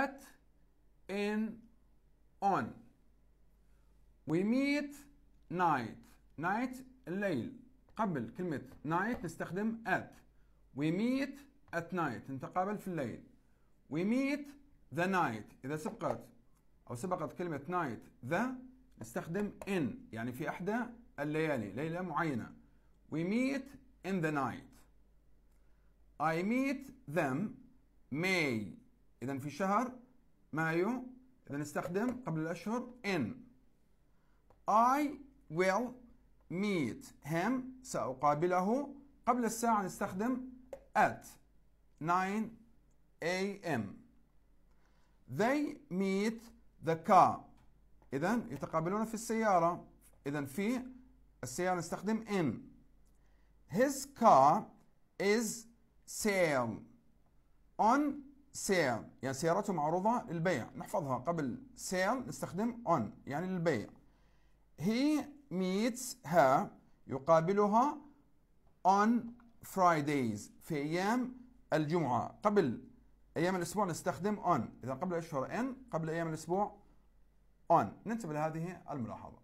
at in on we meet night night الليل قبل كلمة night نستخدم at we meet at night نتقابل في الليل we meet the night إذا سبقت أو سبقت كلمة night the نستخدم in يعني في إحدى الليالي ليلة معينة we meet in the night I meet them May اذا في شهر مايو اذا نستخدم قبل الاشهر in I will meet him ساقابله قبل الساعه نستخدم at 9 a.m. They meet the car. إذا يتقابلون في السيارة. إذا في السيارة نستخدم in. His car is sale on سيل يعني سيارته معروضة للبيع نحفظها قبل سيل نستخدم اون يعني للبيع هي ميتس ها يقابلها on Fridays في أيام الجمعة قبل أيام الأسبوع نستخدم on إذا قبل الأشهر in قبل أيام الأسبوع on ننتبه لهذه الملاحظة